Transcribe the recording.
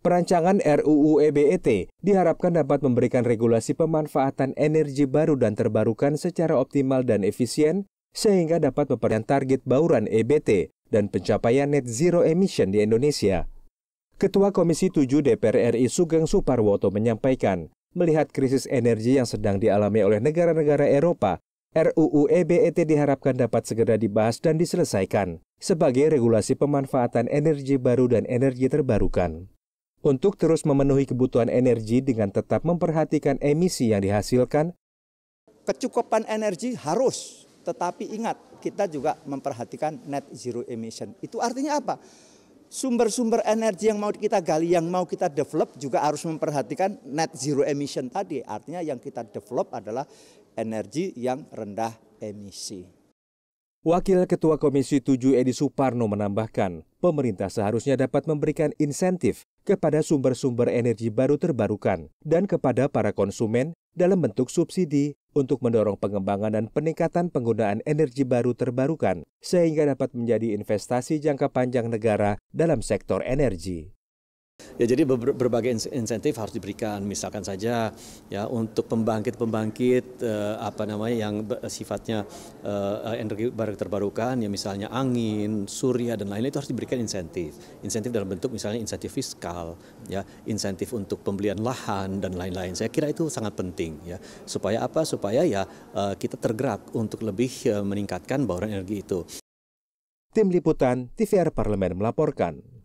Perancangan RUU EBET diharapkan dapat memberikan regulasi pemanfaatan energi baru dan terbarukan secara optimal dan efisien, sehingga dapat memperlihatkan target bauran EBT dan pencapaian net zero emission di Indonesia. Ketua Komisi 7 DPR RI Sugeng Suparwoto menyampaikan, melihat krisis energi yang sedang dialami oleh negara-negara Eropa, RUU EBET diharapkan dapat segera dibahas dan diselesaikan sebagai regulasi pemanfaatan energi baru dan energi terbarukan. Untuk terus memenuhi kebutuhan energi dengan tetap memperhatikan emisi yang dihasilkan, kecukupan energi harus, tetapi ingat kita juga memperhatikan net zero emission. Itu artinya apa? Sumber-sumber energi yang mau kita gali, yang mau kita develop juga harus memperhatikan net zero emission tadi. Artinya yang kita develop adalah energi yang rendah emisi. Wakil Ketua Komisi 7 Edi Suparno menambahkan, pemerintah seharusnya dapat memberikan insentif kepada sumber-sumber energi baru terbarukan dan kepada para konsumen dalam bentuk subsidi untuk mendorong pengembangan dan peningkatan penggunaan energi baru terbarukan sehingga dapat menjadi investasi jangka panjang negara dalam sektor energi. Ya jadi berbagai insentif harus diberikan, misalkan saja ya untuk pembangkit-pembangkit eh, apa namanya yang sifatnya eh, eh, energi baru terbarukan, ya misalnya angin, surya dan lain-lain itu harus diberikan insentif. Insentif dalam bentuk misalnya insentif fiskal, ya insentif untuk pembelian lahan dan lain-lain. Saya kira itu sangat penting ya supaya apa? Supaya ya eh, kita tergerak untuk lebih eh, meningkatkan bauran energi itu. Tim Liputan TVR Parlemen melaporkan.